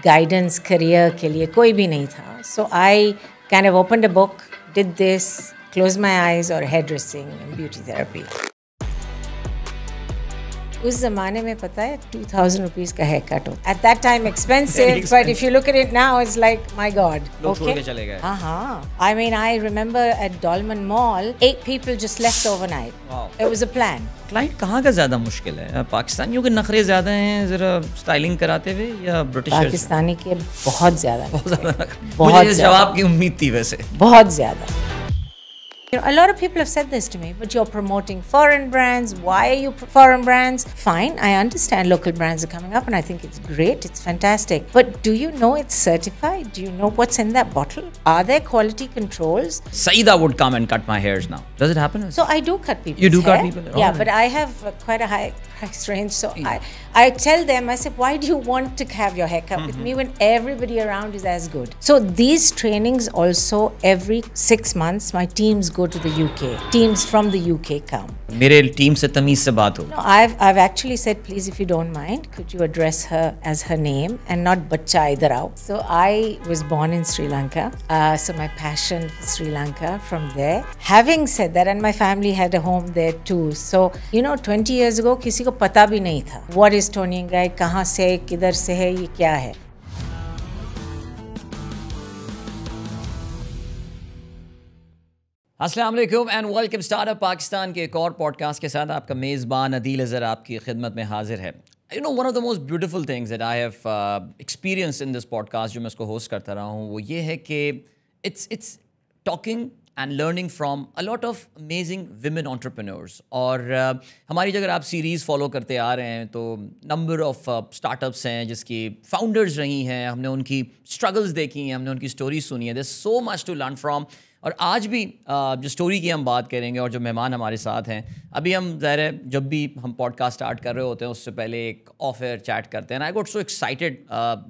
guidance career के लिए कोई भी नहीं था so I kind of opened a book did this closed my eyes or hairdressing and beauty therapy उस ज़माने में पता है टू थाउजेंड रुपीज़ का हेयर कट होता at that time expensive but if you look at it now is like my god okay हां हां I mean I remember at Dolmen mall at people just left overnight it was a plan client कहाँ का ज़्यादा मुश्किल है पाकिस्तानियों के नखरे ज़्यादा हैं ज़रा स्टाइलिंग कराते हुए या ब्रिटिश पाकिस्तानी के बहुत ज़्यादा बहुत ज़्यादा बहुत जवाब की उम्मीद थी वैसे बहुत ज़्यादा You know, a lot of people have said this to me, but you're promoting foreign brands. Why are you foreign brands? Fine, I understand local brands are coming up and I think it's great, it's fantastic. But do you know it's certified? Do you know what's in that bottle? Are there quality controls? Saida would come and cut my hairs now. Does it happen? So I do cut people. You do hair. cut people? yeah, right. Oh. but I have quite a high price range. So yeah. I, I tell them, I said, why do you want to have your haircut mm -hmm. with me mm-hmm. when everybody around is as good? So these trainings also every six months, my teams go to the UK. Teams from the UK come. मेरे team से तमीज से बात हो। No, I've I've actually said, please, if you don't mind, could you address her as her name and not बच्चा इधर आओ? So I was born in Sri Lanka. Uh, so my passion for Sri Lanka from there. Having said that, and my family had a home there too. So you know, 20 years ago, किसी को पता भी नहीं था what is toning गाय कहाँ से है किधर से है ये क्या है Aslam and welcome startup Pakistan के एक और पॉडकास्ट के साथ आपका मेज़बान अदील अज़र आपकी खिदमत में हाजिर है you know one of the most beautiful things that I have experience in this podcast जो मैं इसको होस्ट करता रहा हूँ वो ये है कि it's it's talking and learning from a lot of amazing women entrepreneurs और uh, हमारी अगर आप सीरीज़ फॉलो करते आ रहे हैं तो नंबर ऑफ स्टार्टअप्स हैं जिसकी फाउंडर्स रही हैं हमने उनकी स्ट्रगल्स देखी हैं हमने उनकी स्टोरीज सुनी है they so much to learn from और आज भी uh, जो स्टोरी की हम बात करेंगे और जो मेहमान हमारे साथ हैं अभी हम ज़ाहिर है जब भी हम पॉडकास्ट स्टार्ट कर रहे होते हैं उससे पहले एक ऑफ एयर चैट करते हैं I got so excited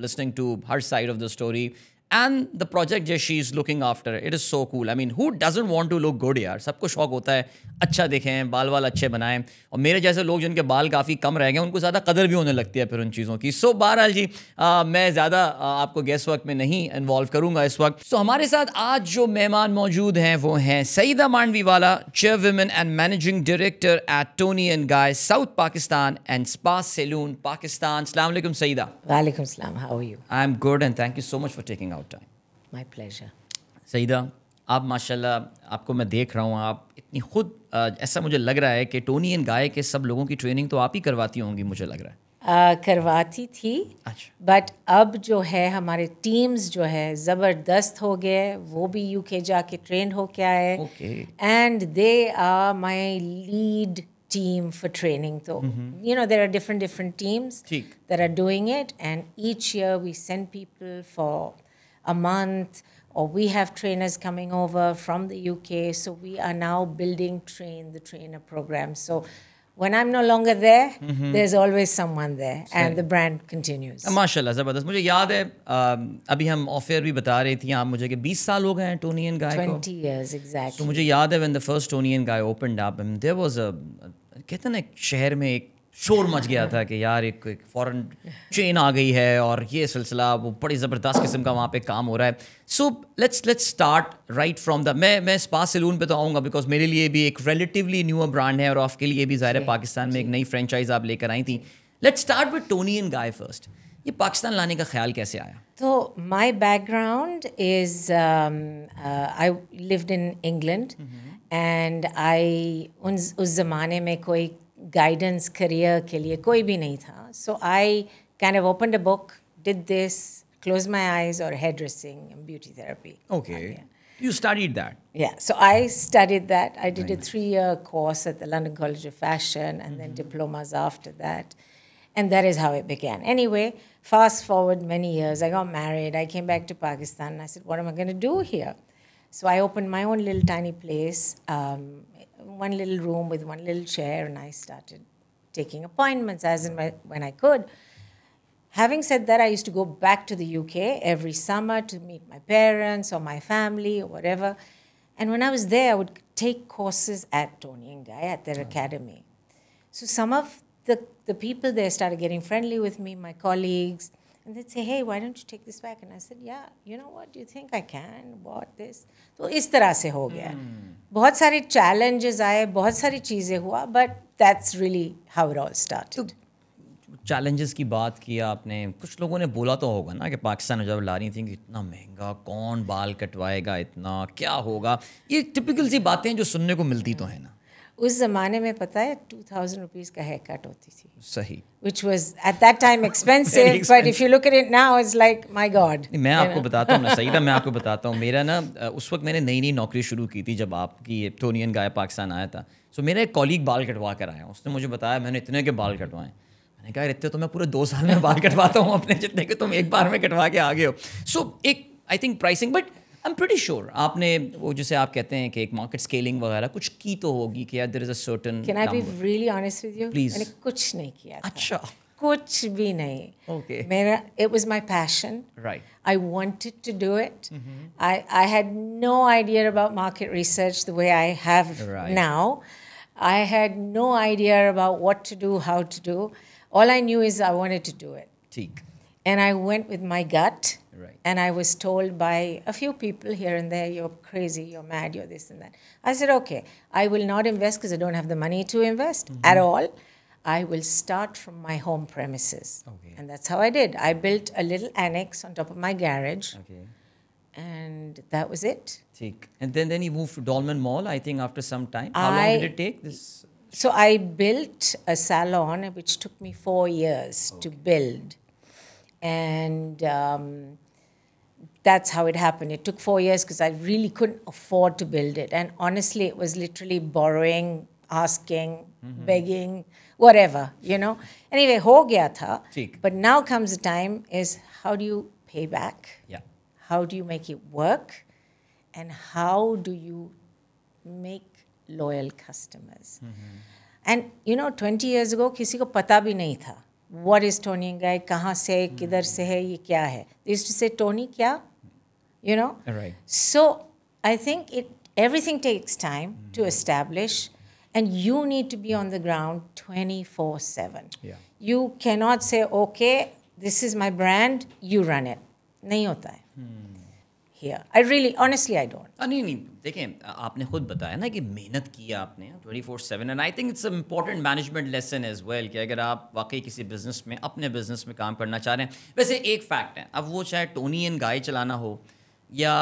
listening to her side of the story and the project J she is looking after it is so cool I mean who doesn't want to look good यार सबको शौक होता है अच्छा दिखें बाल वाल अच्छे बनाएं और मेरे जैसे लोग जिनके बाल काफ़ी कम रह गए उनको ज़्यादा कदर भी होने लगती है फिर उन चीज़ों की सो so, बहरहाल जी आ, मैं ज़्यादा आपको गेस्ट वर्क में नहीं इन्वॉल्व करूँगा इस वक्त सो so, हमारे साथ आज जो मेहमान मौजूद हैं वो हैं Saeeda Mandviwalla chairwoman and managing director at Toni and Guy South Pakistan and spa salon Pakistan सलाम सईदा वाले I am good and thank you so much for taking out our time my pleasure Saeeda आप माशाल्लाह आपको मैं देख रहा हूँ आप इतनी खुद ऐसा मुझे लग रहा है कि टोनी एंड गाय के सब लोगों की ट्रेनिंग तो आप ही करवाती होंगी मुझे लग रहा है आ, करवाती थी अच्छा। बट अब जो है हमारे टीम्स जो है ज़बरदस्त हो गए वो भी यू के जा के ट्रेन हो के आए and they are my lead team for training तो you know there are different different teams there are doing it and each it and each year we a month, or we have trainers coming over from the UK. So we are now building train the trainer program. So when I'm no longer there, mm -hmm. there's always someone there, and the brand continues. Uh, MashaAllah, ज़बरदस्त मुझे याद है um, अभी हम of air भी बता रही थी आप मुझे कि 20 साल हो गए हैं टोनी एंड गाय को 20 years exactly तो मुझे याद है when the first Tony and Guy opened up and there was a कहते ना शहर में एक शोर मच गया था कि यार एक, एक फॉरेन चेन आ गई है और ये सिलसिला वो बड़ी ज़बरदस्त किस्म का वहाँ पे काम हो रहा है so let's let's start right from the मैं मैं स्पा सैलून पे तो आऊँगा बिकॉज मेरे लिए भी एक रिलेटिवली न्यू ब्रांड है और आपके लिए भी ज़ाहिर है पाकिस्तान में एक नई फ्रेंचाइज आप लेकर आई थी let's start with Toni and Guy first ये पाकिस्तान लाने का ख्याल कैसे आया तो my background is I lived in England and I उन उस ज़माने में कोई guidance career के लिए कोई भी नहीं था so I kind of opened a book did this closed my eyes or hairdressing and beauty therapy okay You studied that? Yeah. So I studied that. I did nice. a three year course at the London College of Fashion and mm -hmm. then mm-hmm. diplomas after that. And that is how it began. Anyway, fast forward many years, I got married. I came back to Pakistan and I said, What am I going to do here? So I opened my own little tiny place um, one little room with one little chair, and I started taking appointments as and when I could. Having said that, I used to go back to the UK every summer to meet my parents or my family or whatever. And when I was there, I would take courses at Tony and Guy at their academy. So some of the, the people there started getting friendly with me, my colleagues. and they'd say, hey, why don't you take this back? And I said, yeah, you know what, do you think I can? What this? तो इस तरह से हो गया बहुत सारे challenges आए बहुत सारी चीज़ें हुआ but that's really how it all started. Challenges की बात की आपने कुछ लोगों ने बोला तो होगा ना कि पाकिस्तान जब ला रही थी कि इतना महंगा कौन बाल कटवाएगा इतना क्या होगा ये टिपिकल सी बातें जो सुनने को मिलती तो हैं ना उस ज़माने में पता है टू थाउजेंड रुपीज़ का हेयर कट होती थी सही which was at that time expensive but if you look it now is like my god मैं आपको बताता हूँ सही था मैं आपको बताता हूँ मेरा ना उस वक्त मैंने नई नई नौकरी शुरू की थी जब आपकी एप्टोनियन गाय पाकिस्तान आया था सो so, मेरा एक कॉलीग बाल कटवा कर आया उसने मुझे बताया मैंने इतने के बाल कटवाए मैंने कहा इतने तो मैं पूरे दो साल में बाल कटवाता हूँ अपने जितने के तुम एक बार में कटवा के आ गए हो सो so, एक I think pricing but I am pretty sure आपने वो जैसे आप कहते हैं कि एक मार्केट स्केलिंग वगैरह कुछ की तो होगी कि यार there is a certain can I be really honest with you मैंने कुछ नहीं किया था. अच्छा कुछ भी नहीं okay. मेरा it was my passion right I wanted to do it I I had no idea about market research the way I have now I had no idea about what to do how to do all I knew is I wanted to do it ठीक and I went with my gut Right. And I was told by a few people here and there, you're crazy, you're mad, you're this and that. I said, okay, I will not invest because I don't have the money to invest mm -hmm. at all. I will start from my home premises. Okay. And that's how I did. I built a little annex on top of my garage. Okay. And that was it. Take. And then, then you moved to Dolman Mall, I think, after some time. How I, long did it take? This. So I built a salon, which took me four years okay. to build. And um, that's how it happened. It took four years because I really couldn't afford to build it. And honestly, it was literally borrowing, asking, mm -hmm. begging, whatever, you know. Anyway, ho gaya tha. Cheek. But now comes the time is how do you pay back? Yeah. How do you make it work? And how do you make loyal customers? Mm -hmm. And you know, 20 years ago, kisi ko pata bhi nahi tha. What is Tony Guy? कहाँ se? किधर से है? ये क्या है? They used to say, Tony kya? you know right so i think it everything takes time mm -hmm. to mm-hmm. establish and you need to be on the ground 24/7 yeah you cannot say okay this is my brand you run it nahi hota hai hmm. here i really honestly i don't नहीं नहीं देखें आपने खुद बताया ना कि मेहनत की है आपने 24/7 and I think it's a important management lesson as well कि अगर आप वाकई किसी बिजनेस में अपने बिजनेस में काम करना चाह रहे हैं वैसे एक फैक्ट है अब वो चाहे टोनी एंड गाय चलाना हो या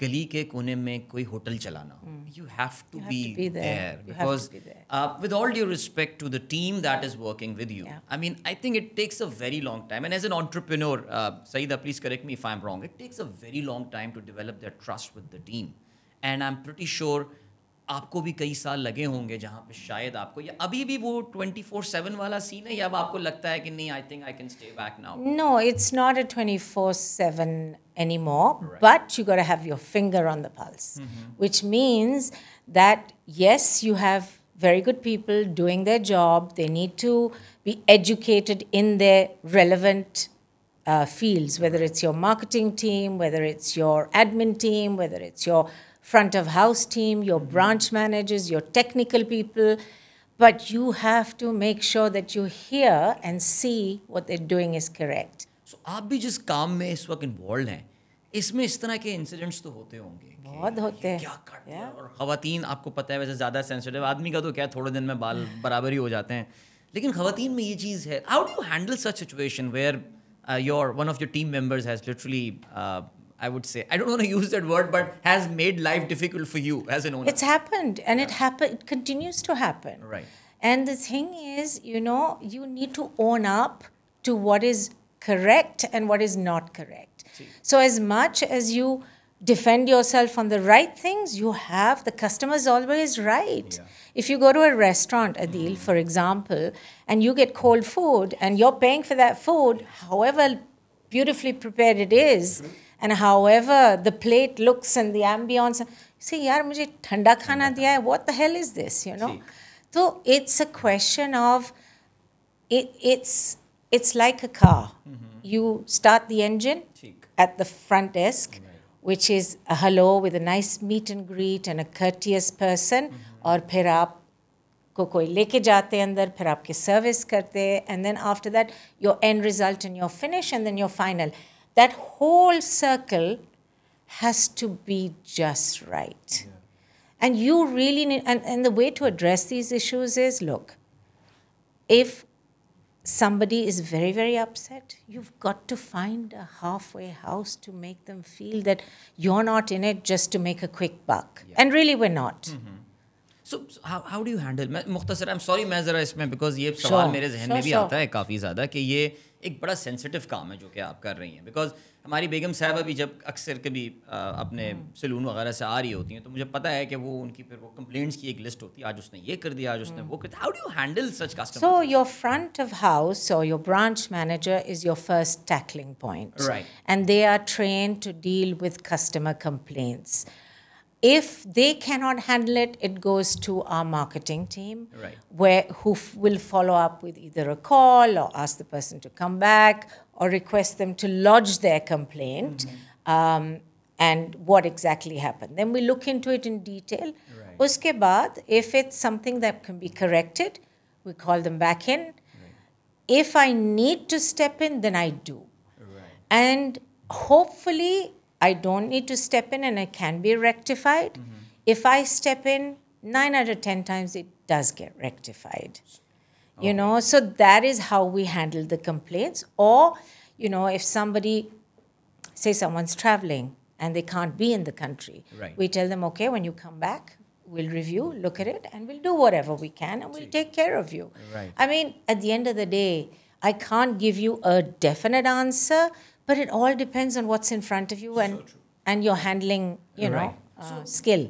गली के कोने में कोई होटल चलाना you have to be there because with all due respect to the team that is working with you I mean I think it takes a very long time and as an entrepreneur Saeeda please correct me if I am wrong it takes a very long time to develop that trust with the team and I am pretty sure आपको भी कई साल लगे होंगे जहाँ शायद आपको या अभी भी वो 24/7 वाला सीन है या अब आपको लगता है कि नहीं I think I can stay back now no it's not a 24/7 anymore right. but you got to have your finger on the pulse mm-hmm. which means that yes you have very good people doing their job they need to be educated in their relevant uh, fields whether it's your marketing team whether it's your admin team whether it's your front of house team, your branch managers, your technical people, but you have to make sure that you hear and see what they're doing is correct. So, आप भी जिस काम में इस वक्त involve हैं, इसमें इस तरह के इंसिडेंट्स तो होते होंगे। बहुत होते हैं। क्या कट है? और ख़वातीन आपको पता है वैसे ज़्यादा सेंसिटिव आदमी का तो क्या थोड़े दिन में बाल बराबर हो जाते हैं। लेकिन ख़वातीन में ये चीज़ है। How do you handle such situation where uh, your one of your team members has literally uh, I would say. I don't want to use that word, but has made life difficult for you as an owner. It's happened, and yeah. it happened. It continues to happen. Right. And the thing is, you know, you need to own up to what is correct and what is not correct. See. So as much as you defend yourself on the right things, you have the customer's always right. Yeah. If you go to a restaurant, Adil, mm. for example, and you get cold food and you're paying for that food, however beautifully prepared it is, mm-hmm and however the plate looks and the ambience, say, yaar, mujhe thanda khana diya hai. What the hell is this? You know. So it's a question of it, it's it's like a car. Mm-hmm. You start the engine at the front desk, which is a hello with a nice meet and greet and a courteous person, or mm mm-hmm. phir -hmm. को कोई लेके जाते अंदर फिर आपकी service करते and then after that your end result in your finish and then your final that whole circle has to be just right. Yeah. And you really need, and, and the way to address these issues is look, if somebody is very, very upset, you've got to find a halfway house to make them feel that you're not in it just to make a quick buck. Yeah. And really, we're not. Mm -hmm. So how do handle मैं Mukhtar I am sorry मैं ज़रा इसमें because ये sure. सवाल मेरे जहन sure, में भी sure. आता है काफ़ी ज़्यादा कि ये एक बड़ा सेंसिटिव काम है जो कि आप कर रही हैं बिकॉज हमारी बेगम साहब अभी जब अक्सर कभी अपने hmm. सलून वगैरह से आ रही होती हैं तो मुझे पता है कि वो उनकी फिर वो कंप्लेंट्स की एक लिस्ट होती है आज उसने ये कर दिया आज उसने hmm. वो कर दिया how do handle such customer so your front of house और your branch manager is your first tackling point and they are train to deal with customer complaints if they cannot handle it, it goes to our marketing team, right. where who will follow up with either a call or ask the person to come back or request them to lodge their complaint. Mm -hmm. um, and what exactly happened. Then we look into it in detail. Right. Uske baad, if it's something that can be corrected, we call them back in. If I need to step in, then I do. Right. And hopefully, I don't need to step in and it can be rectified. Mm -hmm. If I step in, nine out of 10 times it does get rectified. You know, so that is how we handle the complaints. Or, you know, if somebody, say someone's traveling and they can't be in the country, right. we tell them, okay, when you come back, we'll review, look at it, and we'll do whatever we can and we'll take care of you. Right. I mean, at the end of the day, I can't give you a definite answer, but it all depends on what's in front of you and and your handling you right. know uh, skill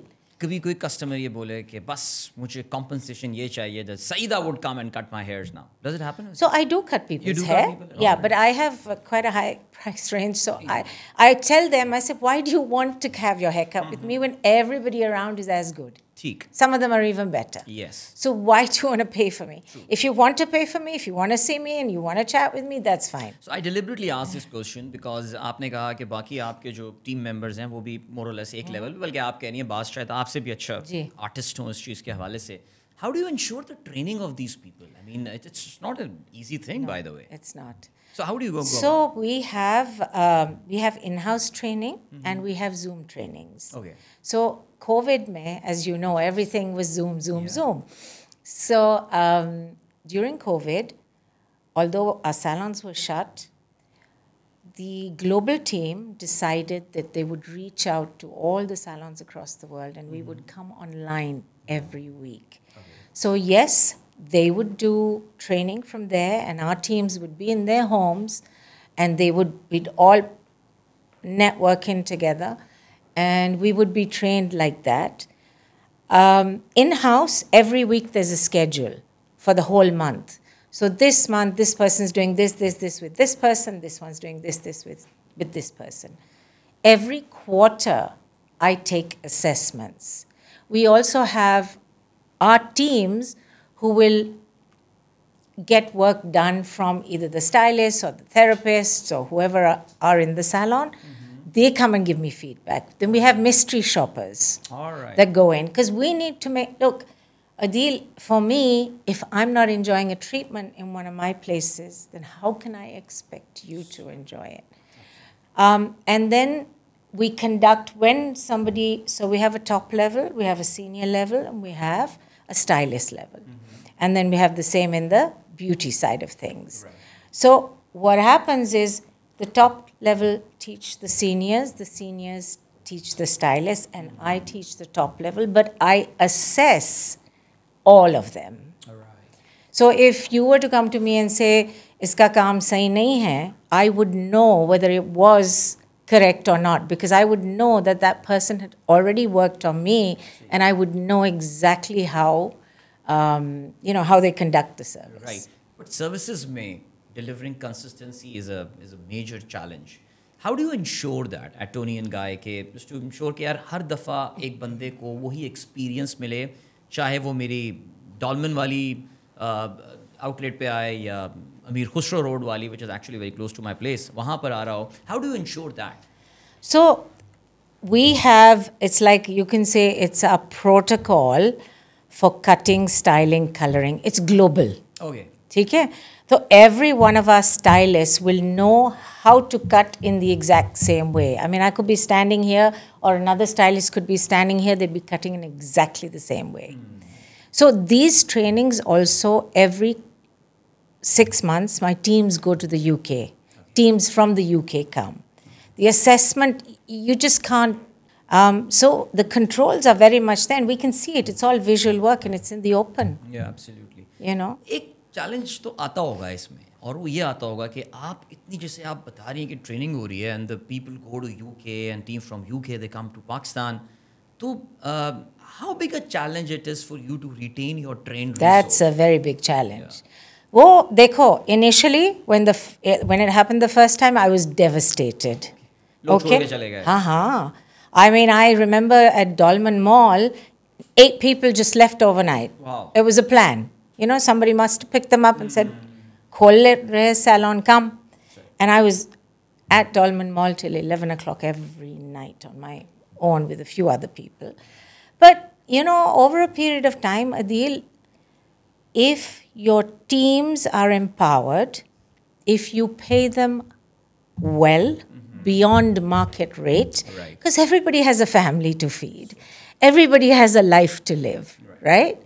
kabhi koi customer ye bole ki bas mujhe compensation ye chahiye the saida would come and cut my hairs now does it happen so i do cut people's hair yeah but i have uh, quite a high price range so i i tell them i say why do you want to have your hair cut with mm-hmm. me when everybody around is as good Teak. Some of them are even better. Yes. So why do you want to pay for me? True. If you want to pay for me, if you want to see me and you want to chat with me, that's fine. So I deliberately asked this question because आपने कहा कि बाकी आपके team members members हैं वो भी more or less एक mm-hmm. level पे बल्कि आप कह रही हैं बास शायद आपसे भी अच्छा artist How do you ensure the training of these people? I mean, it's not an easy thing, no, by the way. It's not. So how do you go? go so on? we have um, we have in-house training mm-hmm. and we have Zoom trainings. Okay. So COVID में as you know everything was Zoom Zoom Zoom so during COVID, although our salons were shut, the global team decided that they would reach out to all the salons across the world and mm -hmm. we would mm-hmm. come online every week. Okay. So, yes, they would do training from there, and our teams would be in their homes and they would be all networking together and we would be trained like that. Um, in house, every week there's a schedule for the whole month. So this month, this person's doing this, this, this with this person, this one's doing this, this with, with this person. Every quarter, I take assessments. We also have our teams who will get work done from either the stylists or the therapists or whoever are, are in the salon. Mm they come and give me feedback. Then we have mystery shoppers All right. that go in because we need to make look a deal for me. If I'm not enjoying a treatment in one of my places, then how can I expect you to enjoy it? Um, and then we conduct when somebody. So we have a top level, we have a senior level, and we have a stylist level, mm-hmm. and then we have the same in the beauty side of things. Right. So what happens is the top level teach the seniors, the seniors teach the stylists, and I teach the top level, but I assess all of them. All right. So if you were to come to me and say, iska kaam sahi nahi hai, I would know whether it was correct or not because I would know that that person had already worked on me and I would know exactly how, um, you know, how they conduct the service. Right. But services may delivering consistency is a is a major challenge. How do you ensure that at Tony and Guy के just to ensure कि यार हर दफ़ा एक बंदे को वही experience मिले चाहे वो मेरी डॉलमन वाली आउटलेट पे आए या अमीर खुसरो रोड वाली which is actually very close to my place वहाँ पर आ रहा हो how do you ensure that so we have it's like you can say it's a protocol for cutting styling colouring it's global okay ठीक है so every one of our stylists will know how to cut in the exact same way. I mean, I could be standing here or another stylist could be standing here, they'd be cutting in exactly the same way. Mm. So these trainings also every six months, my teams go to the UK. Teams from the UK come. The assessment, you just can't um, so the controls are very much there, and we can see it. It's all visual work, and it's in the open. Yeah, absolutely. You know, it challenge तो आता होगा इसमें और वो ये आता होगा कि आप इतनी जैसे आप बता रही हैं कि ट्रेनिंग हो रही है and the people go to UK and team from UK they come to Pakistan तो how big a challenge it is for you to retain your train that's a very big challenge वो देखो initially when the when it happened the first time I was devastated okay हाँ हाँ I mean I remember at Dolmen mall at people just left overnight it was a plan You know, somebody must pick them up and said, "Call it, Re Salon, come. And I was at Dolman Mall till 11 o'clock every night on my own with a few other people. But, you know, over a period of time, Adil, if your teams are empowered, if you pay them well, mm -hmm. beyond market rate, because right. everybody has a family to feed, everybody has a life to live, right? right?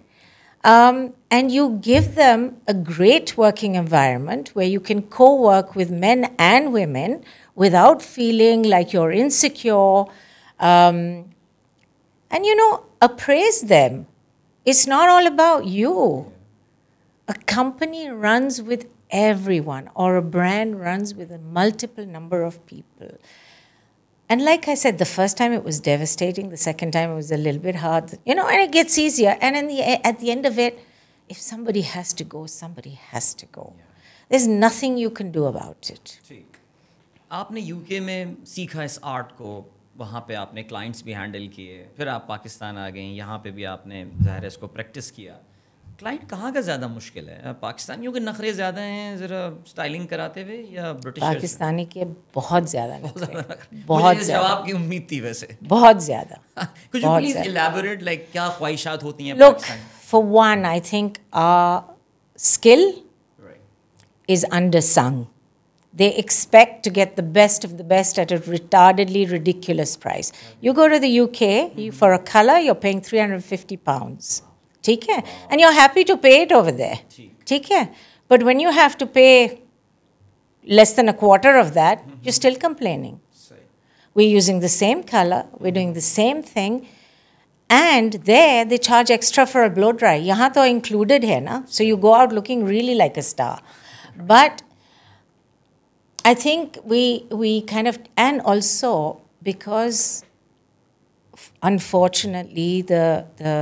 Um, and you give them a great working environment where you can co work with men and women without feeling like you're insecure. Um, and you know, appraise them. It's not all about you. A company runs with everyone, or a brand runs with a multiple number of people. And like I said, the first time it was devastating. The second time it was a little bit hard, you know. And it gets easier. And in the at the end of it, if somebody has to go, somebody has to go. Yeah. There's nothing you can do about it. आपने UK में सीखा इस art को वहाँ पे आपने clients भी handle किए फिर आप पाकिस्तान आ गए यहाँ पे भी आपने ज़ाहिर इसको प्रैक्टिस किया क्लाइंट कहाँ का ज़्यादा मुश्किल है पाकिस्तानियों के नखरे ज़्यादा हैं ज़रा स्टाइलिंग कराते हुए या ब्रिटिश पाकिस्तानी के बहुत ज़्यादा बहुत जवाब की उम्मीद थी वैसे बहुत ज़्यादा कुछ प्लीज एलैबोरेट लाइक क्या ख्वाहिशात होती हैं look for one I think skill is undersung They expect to get the best of the best at a retardedly ridiculous price. You go to the UK mm -hmm. you, for a color, you're paying 350 pounds. ठीक है and you are happy to pay it over there ठीक but when you have to pay less than a quarter of that, mm-hmm. you're still complaining. We're using the same color, we're doing the same thing, and there they charge extra for a blow dry. Yahan to included here, So you go out looking really like a star. But I think we we kind of and also because unfortunately the the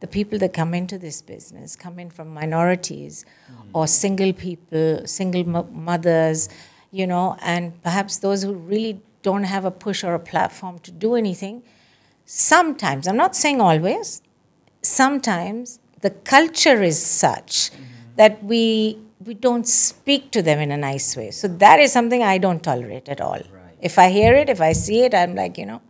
the people that come into this business come in from minorities mm. or single people, single mothers, you know, and perhaps those who really don't have a push or a platform to do anything. Sometimes, I'm not saying always, sometimes the culture is such mm -hmm. that we we don't speak to them in a nice way. So that is something I don't tolerate at all. Right. If I hear it, if I see it, I'm like, you know,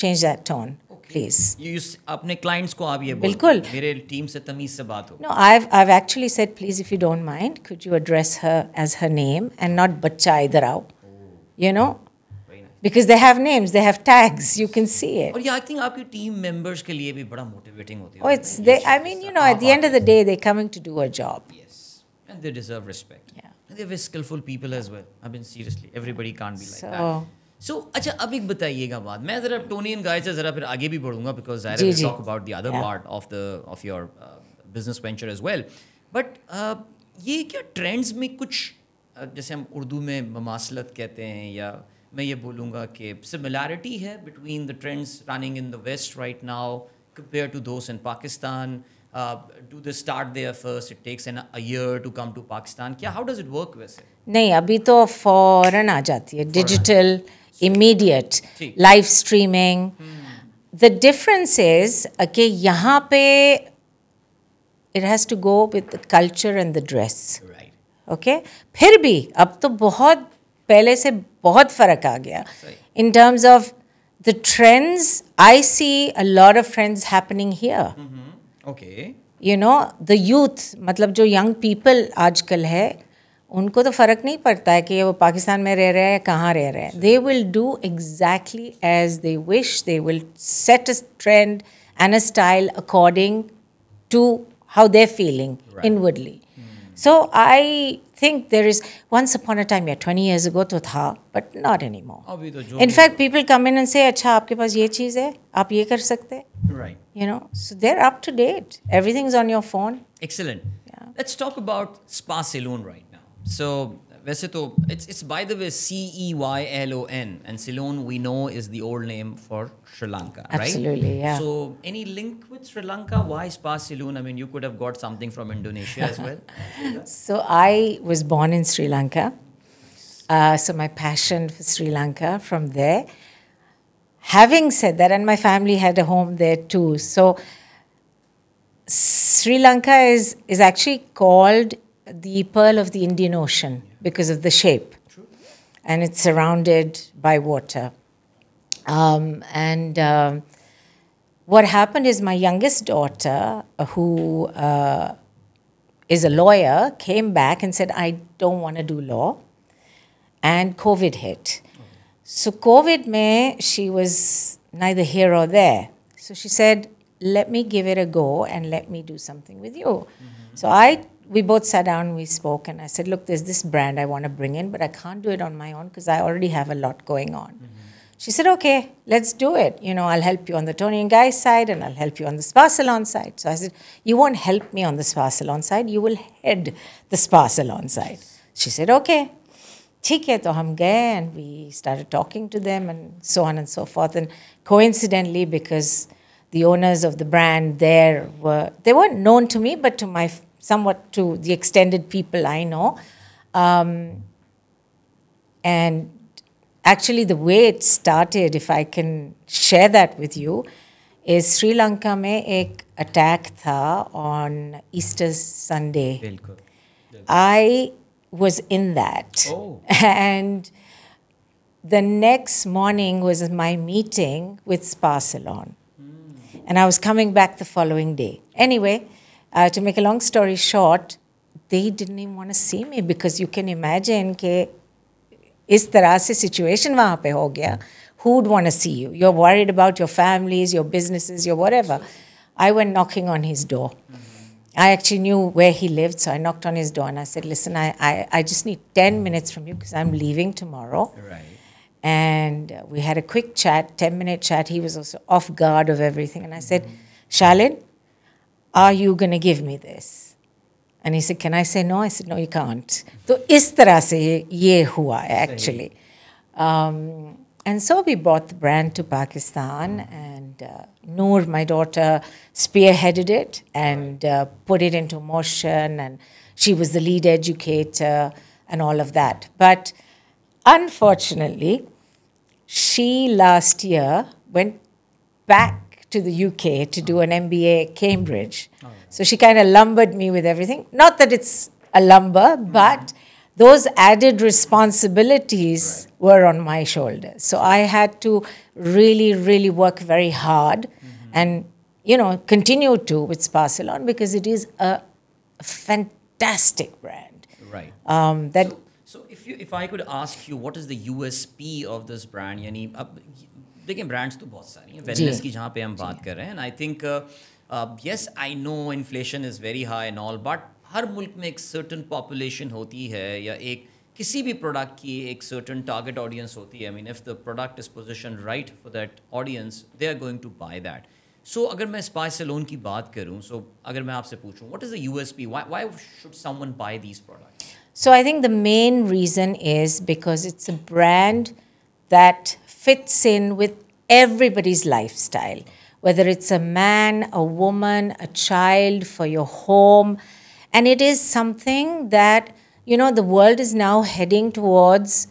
change that tone please. You अपने clients को आप ये बिल्कुल मेरे team से तमीज से बात हो. No, I've I've actually said please if you don't mind, could you address her as her name and not बच्चा इधर आओ. You know. Because they have names, they have tags, you can see it. yeah, I think आपके team members के लिए भी बड़ा motivating होती है. Oh, it's they. I mean, you know, at the end of the day, they're coming to do a job. Yes, and they deserve respect. Yeah. they're very skillful people as well. I mean, seriously, everybody can't be like that. So so, अच्छा अब एक बताइएगा बात मैं जरा टोनियन गाय से जरा फिर आगे भी बढ़ूंगा because I talk about the other part of the of your business venture as well but ये क्या ट्रेंड्स में कुछ uh, जैसे हम उर्दू में ममासलत कहते हैं या मैं ये बोलूँगा कि सिमिलैरिटी है between the trends running in the west right now compare to दोस्त in Pakistan do the start there first it takes an year to come to Pakistan क्या हाउ डज इट वर्क वैसे नहीं अभी तो फौरन आ जाती है digital Immediate live streaming. The difference is okay. यहाँ it has to go with the culture and the dress. Okay फिर भी अब तो बहुत पहले से बहुत फ़र्क आ गया in terms of the trends i see a lot of trends happening here okay you know the youth matlab jo young people aajkal उनको तो फ़र्क नहीं पड़ता है कि वो पाकिस्तान में रह रहे हैं या कहाँ रह रहे हैं they will do exactly as they wish they will set a trend and a style according to how they feeling inwardly so I think there is once upon a time या ट्वेंटी ईयर्स अगो तो था but not any more in fact people come in say अच्छा आपके पास ये चीज़ है आप ये कर सकते हैं you know so there up to date everything is on your phone excellent let's talk about spa salon right So, वैसे तो it's it's by the way C E Y L O N and Ceylon we know is the old name for Sri Lanka, right? Absolutely, yeah. So, any link with Sri Lanka? Why spa Ceylon? I mean, you could have got something from Indonesia as well. so, I was born in Sri Lanka. Uh, so, my passion for Sri Lanka from there. Having said that, and my family had a home there too. So, Sri Lanka is, is actually called the pearl of the Indian Ocean because of the shape. And it's surrounded by water. Um, and uh, what happened is my youngest daughter, uh, who uh, is a lawyer, came back and said, I don't want to do law. And COVID hit. So COVID may she was neither here or there. So she said, let me give it a go and let me do something with you. Mm -hmm. So I we both sat down, we spoke, and I said, Look, there's this brand I want to bring in, but I can't do it on my own because I already have a lot going on. Mm -hmm. She said, Okay, let's do it. You know, I'll help you on the Tony and Guy side, and I'll help you on the spa salon side. So I said, You won't help me on the spa salon side, you will head the spa salon side. She said, Okay. ठीक है तो हम गए and we started talking to them and so on and so forth and coincidentally because the owners of the brand there were they weren't known to me but to my somewhat to the extended people I know. Um, and actually, the way it started, if I can share that with you, is Sri Lanka में एक attack था on Easter Sunday. I was in that, oh. and the next morning was my meeting with Spa Salon, mm. and I was coming back the following day. Anyway. Uh, to make a long story short, they didn't even want to see me because you can imagine के is तरह से situation वहाँ पे Who would want to see you? You're worried about your families, your businesses, your whatever. I went knocking on his door. I actually knew where he lived, so I knocked on his door and I said, Listen, I, I, I just need 10 mm. minutes from you because I'm leaving tomorrow. Right. And we had a quick chat, 10 minute chat. He was also off guard of everything. And I said, mm. Shalin, are you going to give me this? And he said, can I say no? I said, no, you can't. So, इस तरह ye hua actually. Um, and so we bought the brand to Pakistan and uh, Noor, my daughter, spearheaded it and uh, put it into motion and she was the lead educator and all of that. But unfortunately, she last year went back to the UK to do an MBA at Cambridge. Oh, yeah. So she kind of lumbered me with everything. Not that it's a lumber, mm. but those added responsibilities right. were on my shoulders. So I had to really, really work very hard mm-hmm. and, you know, continue to with Spacelon because it is a fantastic brand. Right. Um, that so, so if you, if I could ask you, what is the USP of this brand? Yani, uh, देखिए brands तो बहुत सारी हैं wellness की जहाँ पे हम बात कर रहे हैं I think yes I know inflation is very high and all but हर मुल्क में एक सर्टन पॉपुलेशन होती है या एक किसी भी प्रोडक्ट की एक सर्टन टारगेट ऑडियंस होती है I mean if the product is position right for that audience they are going to buy that so अगर मैं स्पाइस सेलोन की बात करूँ सो अगर मैं आपसे पूछूँ what is the S P Y should someone buy these product so I think the main reason is because it's a brand that fits in with everybody's lifestyle, whether it's a man, a woman, a child, for your home. And it is something that, you know, the world is now heading towards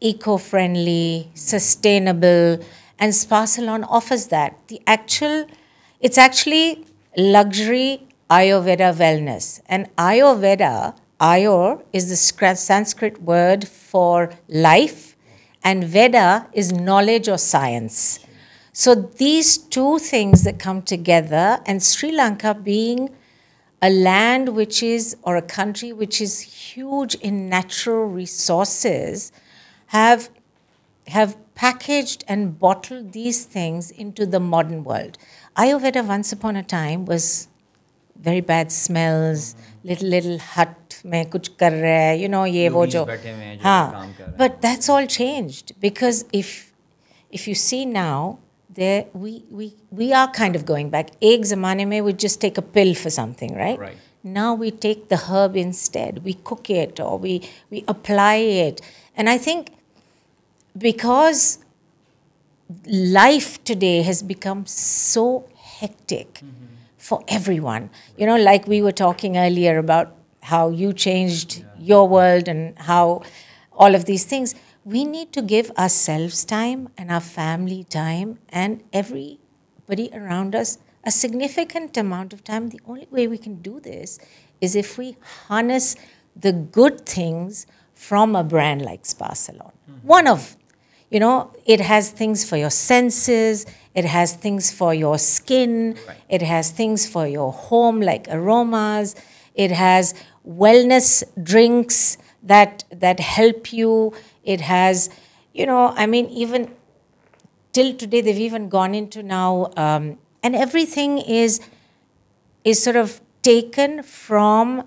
eco friendly, sustainable, and Spa Salon offers that. The actual, it's actually luxury Ayurveda wellness. And Ayurveda, Ayur, is the Sanskrit word for life and Veda is knowledge or science. So these two things that come together, and Sri Lanka being a land which is, or a country which is huge in natural resources, have, have packaged and bottled these things into the modern world. Ayurveda, once upon a time, was very bad smells, little, little hut में कुछ कर रहा है you you no know, ये वो जो, जो हाँ but that's all changed because if if you see now there we we we are kind of going back. Egg zamane mein we just take a pill for something, right? Right. Now we take the herb instead. We cook it or we we apply it, and I think because life today has become so hectic mm-hmm. for everyone. You know, like we were talking earlier about how you changed yeah. your world and how all of these things. We need to give ourselves time and our family time and everybody around us a significant amount of time. The only way we can do this is if we harness the good things from a brand like Spa Salon. Mm-hmm. One of, you know, it has things for your senses, it has things for your skin, right. it has things for your home like aromas, it has wellness drinks that that help you. It has, you know, I mean, even till today they've even gone into now, um, and everything is is sort of taken from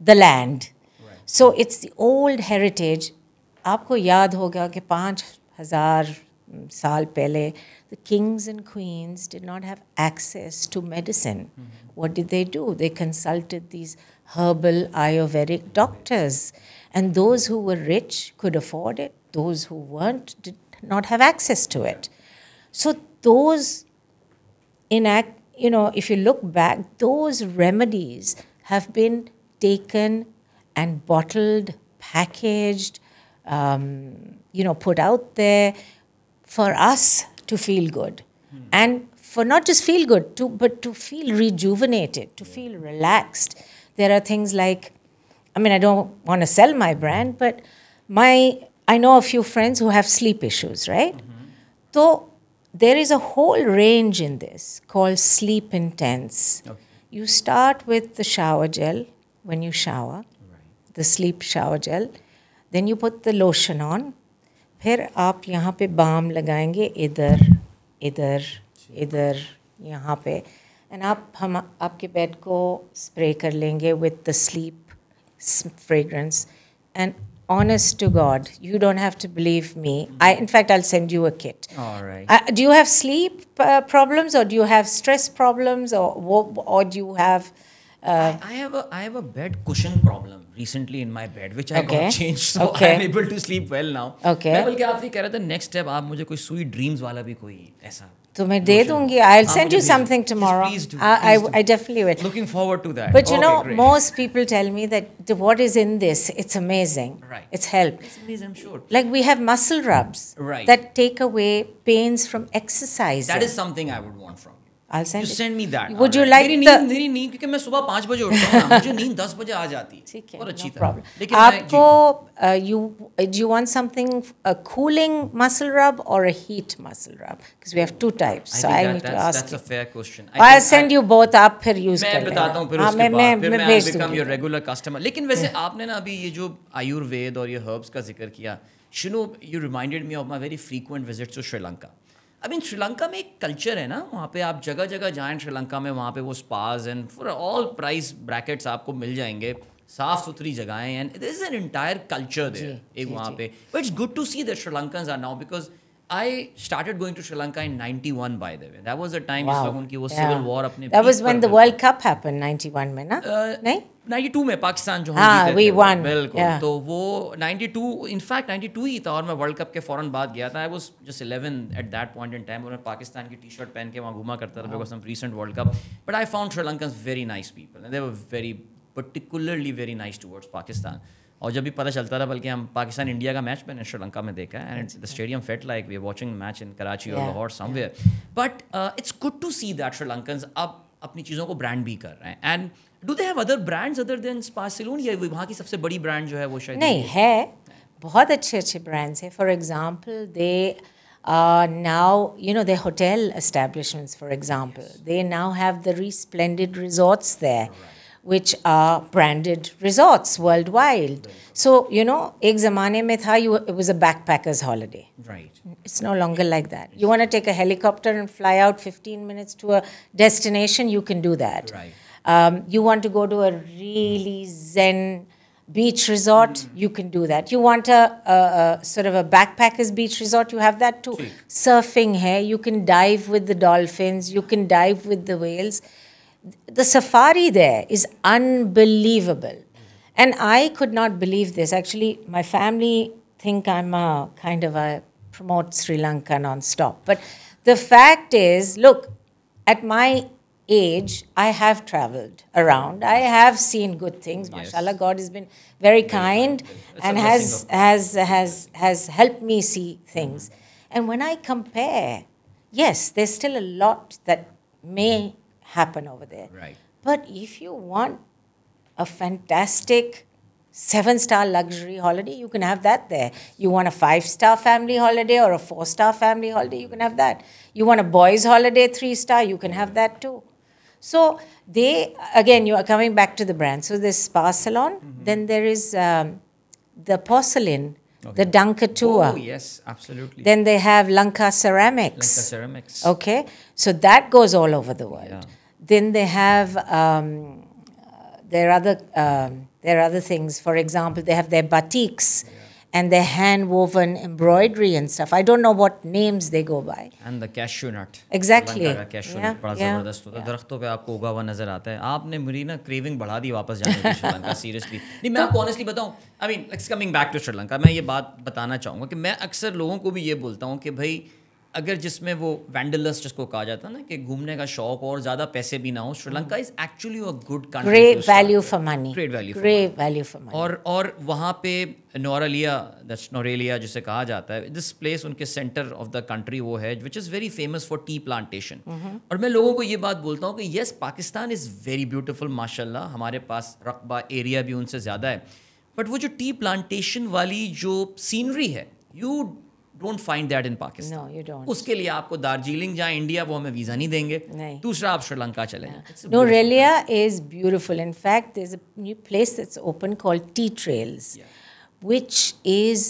the land. Right. So it's the old heritage. आपको याद होगा कि पाँच हजार साल पहले the kings and queens did not have access to medicine. Mm -hmm. What did they do? They consulted these herbal Ayurvedic doctors. And those who were rich could afford it, those who weren't did not have access to it. So those act, you know, if you look back, those remedies have been taken and bottled, packaged, um, you know, put out there for us to feel good. Mm. And for not just feel good, to, but to feel rejuvenated, to feel relaxed, there are things like, I mean, I don't want to sell my brand, but my I know a few friends who have sleep issues, right? Mm -hmm. So there is a whole range in this called sleep intense. Okay. You start with the shower gel when you shower, right. the sleep shower gel. Then you put the lotion on. फिर आप यहाँ पे balm लगाएंगे इधर इधर इधर यहाँ पे एंड आप हम आपके बेड को स्प्रे कर लेंगे with the sleep fragrance and honest to God, you don't have to believe me. I, in fact, I'll send you a kit. All right. Uh, do you have sleep uh, problems, or do you have stress problems, or or do you have? Uh, I, I, have a I have a bed cushion problem recently in my bed, which I okay. got changed, so okay. I'm able to sleep well now. Okay. मैं बल्कि आपसे कह रहा था next step आप मुझे कोई sweet dreams वाला भी कोई ऐसा तो मैं दे दूंगी I send you something tomorrow I I definitely wait looking forward to that but you know most people tell me that what is in this it's amazing it's help like we have muscle rubs that take away pains from exercise that is something I would want from I'll send you it. send me that. Would you like मेरी the नींद मेरी नींद क्योंकि मैं सुबह पाँच बजे उठता हूँ मुझे नींद दस बजे आ जाती है और अच्छी तरह आपको you do you want something a cooling muscle rub or a heat muscle rub because we have two types so I need to ask that's a fair question I'll send you both आप फिर use मैं बताता हूँ फिर उसके बाद फिर मैं become your regular customer लेकिन वैसे आपने ना अभी ये जो आयुर्वेद और ये herbs का जिक्र किया you know you reminded me of my very frequent visits to Sri Lanka I mean Sri Lanka में एक कल्चर है ना वहाँ पे आप जगह जगह जाएँ श्रीलंका में वहाँ पे वो spas and for all price brackets आपको मिल जाएंगे साफ सुथरी जगहें and this is an entire culture there एक वहाँ पे but it's good to see that Sri Lankans are now because I started going to Sri Lanka in 91 by the way. That was the time wow. उनकी वो yeah. civil war Apne That was when the World Cup happened 91 mein, na? Uh, नहीं? 92 में पाकिस्तान जो हाँ, बिल्कुल yeah. तो वो 92 in fact 92 ही था और मैं वर्ल्ड कप के फौरन बाद गया था वो just eleven at that point in time और मैं पाकिस्तान की टी शर्ट पहन के वहाँ घूमा करता था because recent world cup but I found Sri Lankan very nice people they were very particularly very nice towards Pakistan और जब भी पता चलता था बल्कि हम पाकिस्तान इंडिया का मैच मैंने श्रीलंका में देखा है and the stadium felt like we are watching match in Karachi और Lahore somewhere but it's good to see that Sri Lankan अब अपनी चीज़ों को ब्रांड भी कर रहे हैं and Do they have other brands other than salon या वहाँ की सबसे बड़ी ब्रांड जो है वो शायद नहीं है बहुत अच्छे अच्छे ब्रांड्स हैं uh, now, you know, the hotel establishments, for example, they now have the resplendent resorts there, which are branded resorts worldwide. So, you know, ek zamane mein it was a backpacker's holiday. Right. It's no longer like that. You want to take a helicopter and fly out 15 minutes to a destination, you can do that. Right. Um, you want to go to a really zen beach resort, mm. you can do that. You want a, a, a, sort of a backpackers beach resort, you have that too. Surfing here, you can dive with the dolphins, you can dive with the whales. The safari there is unbelievable. Mm. And I could not believe this. Actually, my family think I'm a kind of a promote Sri Lanka non-stop. But the fact is, look, at my age, I have traveled around. I have seen good things. Yes. Mashallah, God has been very kind and has, has, has, has helped me see things. And when I compare, yes, there's still a lot that may happen over there. Right. But if you want a fantastic seven star luxury holiday, you can have that there. You want a five star family holiday or a four star family holiday, you can have that. You want a boys' holiday, three star, you can have that too. So they, again, you are coming back to the brand. So there's Spa Salon, mm -hmm. then there is um, the porcelain, okay. the Dunkatua. Oh, yes, absolutely. Then they have Lanka Ceramics. Lanka Ceramics. Okay, so that goes all over the world. Yeah. Then they have um, uh, their other um, their other things. For example, they have their batiks. Yeah and their hand woven embroidery and stuff. I don't know what names they go by. And the cashew nut. Exactly. Cashew yeah, nut बड़ा yeah, जबरदस्त होता है yeah. दरख्तों पे आपको उगा हुआ नजर आता है आपने मेरी ना क्रेविंग बढ़ा दी वापस जाने की श्रीलंका सीरियसली नहीं मैं आपको ऑनेस्टली बताऊं I mean it's coming back to Sri Lanka मैं ये बात बताना चाहूँगा कि मैं अक्सर लोगों को भी ये बोलता हूँ कि भाई अगर जिसमें वो वैंडलस जिसको कहा जाता है ना कि घूमने का शौक और ज्यादा पैसे भी ना हो Sri Lanka is actually a good country value for money great value great value for money और और वहाँ पे नोरालिया दैट्स नोरेलिया जिसे कहा जाता है दिस प्लेस उनके सेंटर ऑफ द कंट्री वो है which is very famous for tea plantation और मैं लोगों को ये बात बोलता हूँ कि yes Pakistan is very beautiful माशाल्लाह हमारे पास रकबा एरिया भी उनसे ज़्यादा है बट वो जो टी प्लांटेशन वाली जो सीनरी है you don't find that in Pakistan no you don't उसके लिए आपको दार्जिलिंग जाए इंडिया वो हमें वीज़ा नहीं देंगे नहीं दूसरा आप श्रीलंका चले Nuwara Eliya is beautiful in fact there is a new place that's open called tea trails which is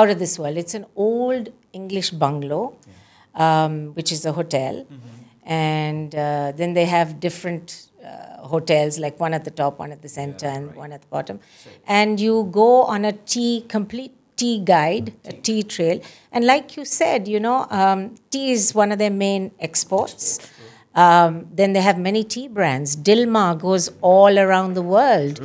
out of this world it's an old English bungalow which is a hotel and uh, then they have different uh, hotels like one at the top one at the center yeah, and right. one at the bottom so. and you go on a tea complete tea guide, a tea trail. And like you said, you know, um, tea is one of their main exports. Um, then they have many tea brands. Dilma goes all around the world,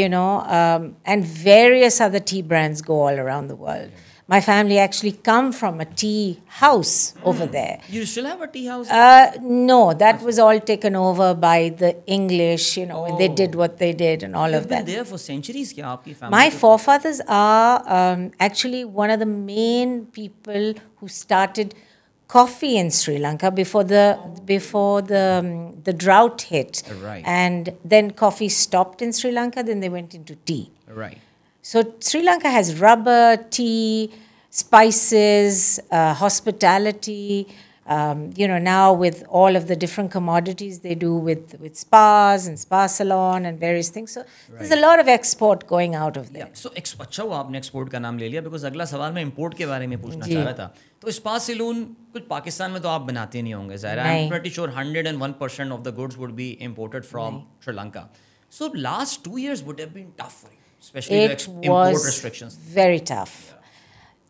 you know, um, and various other tea brands go all around the world. Yeah my family actually come from a tea house over hmm. there. You still have a tea house? Uh, no, that was all taken over by the English, you know, oh. and they did oh. what they did and all You've of that. there for centuries, your family? My forefathers are um, actually one of the main people who started coffee in Sri Lanka before the before the um, the drought hit. Right. And then coffee stopped in Sri Lanka. Then they went into tea. Right. So Sri Lanka has rubber, tea, spices, uh, hospitality. Um, you know, now with all of the different commodities they do with, with spas and spa salon and various things. So right. there's a lot of export going out of there. Yeah. So ex अच्छा हुआ आपने export का नाम ले लिया because अगला सवाल मैं import के बारे में पूछना चाह रहा था. तो spa salon कुछ पाकिस्तान में तो आप बनाते नहीं होंगे ज़ाहिर है. I'm pretty sure 101 percent of the goods would be imported from Sri Lanka so last two years would have been tough for especially it the ex- import restrictions. Very tough.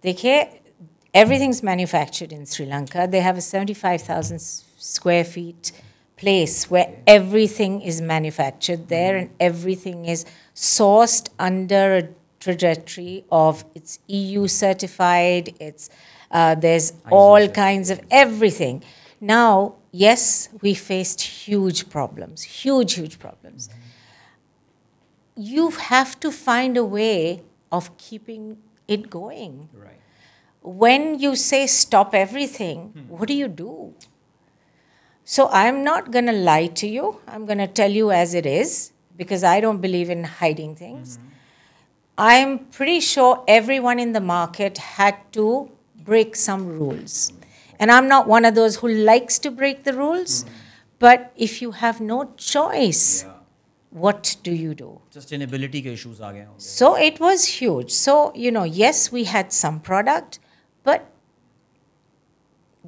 Yeah. everything's manufactured in Sri Lanka. They have a 75,000 square feet place where okay. everything is manufactured there and everything is sourced under a trajectory of it's EU certified, it's uh, there's all kinds of everything. Now, yes, we faced huge problems, huge, huge problems. Mm-hmm you have to find a way of keeping it going. Right. When you say stop everything, hmm. what do you do? So I'm not going to lie to you. I'm going to tell you as it is because I don't believe in hiding things. Mm -hmm. I'm pretty sure everyone in the market had to break some rules. Mm-hmm. And I'm not one of those who likes to break the rules, mm -hmm. but if you have no choice, yeah what do you do? Sustainability ke issues aa gaye So it was huge. So you know, yes, we had some product, but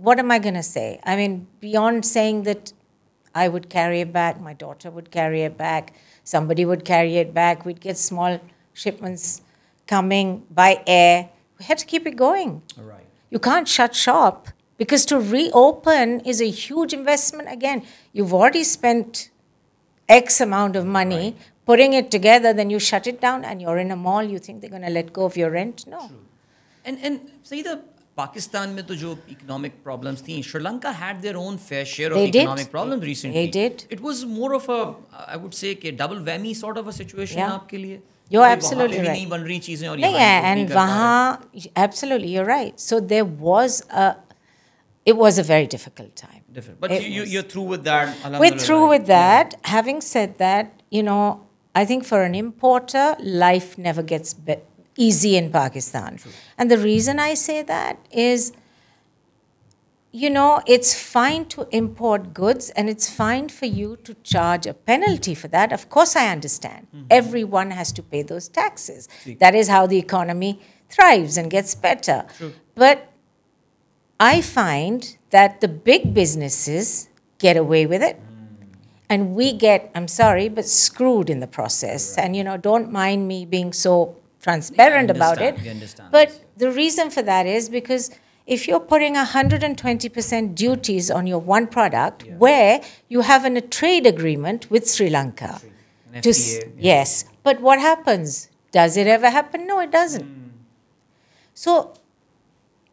what am I going to say? I mean, beyond saying that I would carry it back, my daughter would carry it back, somebody would carry it back. We'd get small shipments coming by air. We had to keep it going. All right. You can't shut shop because to reopen is a huge investment. Again, you've already spent X amount of money, putting it together, then you shut it down and you're in a mall, you think they're going to let go of your rent? No. And, and say the Pakistan mein to jo economic problems, thi, Sri Lanka had their own fair share of economic did. problems recently. They did. It was more of a, I would say, a double whammy sort of a situation. Yeah. Aapke liye. You're absolutely right. and, and, absolutely, you're right. So there was a it was a very difficult time. Different. But you, you, are through with that. We're through with that. Yeah. Having said that, you know, I think for an importer, life never gets easy in Pakistan. True. And the reason I say that is, you know, it's fine to import goods and it's fine for you to charge a penalty for that. Of course, I understand. Mm -hmm. Everyone has to pay those taxes. See. That is how the economy thrives and gets better. True. But I find that the big businesses get away with it. And we get, I'm sorry, but screwed in the process. Right. And, you know, don't mind me being so transparent about it. But the reason for that is because if you're putting 120% duties on your one product yeah. where you have an, a trade agreement with Sri Lanka. FDA, to, yeah. Yes. But what happens? Does it ever happen? No, it doesn't. Mm. So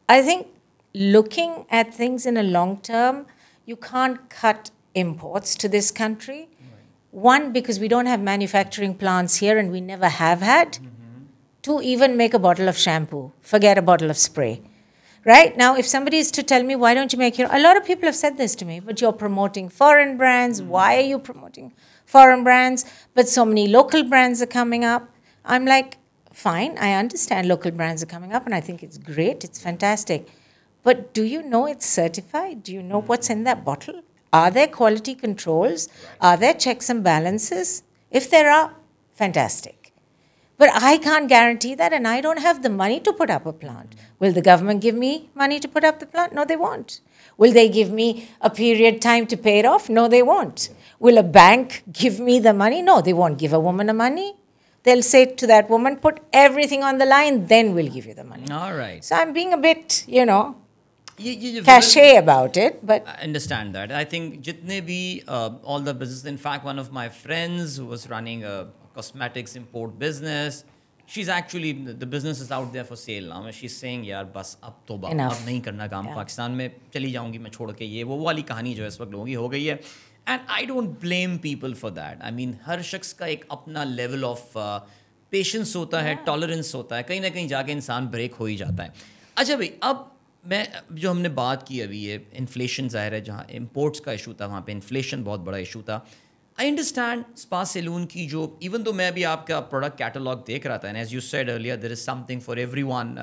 I think looking at things in a long term, you can't cut imports to this country. Right. One, because we don't have manufacturing plants here and we never have had. Mm -hmm. Two, even make a bottle of shampoo, forget a bottle of spray. Right now, if somebody is to tell me, why don't you make your. A lot of people have said this to me, but you're promoting foreign brands. Mm -hmm. Why are you promoting foreign brands? But so many local brands are coming up. I'm like, fine, I understand local brands are coming up and I think it's great, it's fantastic. But do you know it's certified? Do you know what's in that bottle? Are there quality controls? Are there checks and balances? If there are, fantastic. But I can't guarantee that, and I don't have the money to put up a plant. Will the government give me money to put up the plant? No, they won't. Will they give me a period time to pay it off? No, they won't. Will a bank give me the money? No, they won't give a woman the money. They'll say to that woman, put everything on the line, then we'll give you the money. All right. So I'm being a bit, you know, ये ये कैशे about it but understand that I think जितने भी all the business in fact one of my friends was running cosmetics import business she is actually the business is out there for sale now she is यार बस अब तो बस नहीं करना काम yeah. पाकिस्तान में चली जाऊँगी मैं छोड़ के ये वो वाली कहानी जो है इस वक्त लोगों की हो गई है and I don't blame people for that I mean हर शख्स का एक अपना लेवल ऑफ पेशेंस होता yeah. है टॉलरेंस होता है कहीं ना कहीं जाके इंसान ब्रेक हो ही जाता है अच्छा भाई अब मैं जो हमने बात की अभी ये इन्फ्लेशन ज़ाहिर है जहाँ इम्पोर्ट्स का इशू था वहाँ पे इन्फ्लेशन बहुत बड़ा इशू था आई अंडरस्टैंड स्पा सेलून की जो इवन तो मैं अभी आपका प्रोडक्ट कैटलॉग देख रहा था and as you said earlier there is something for everyone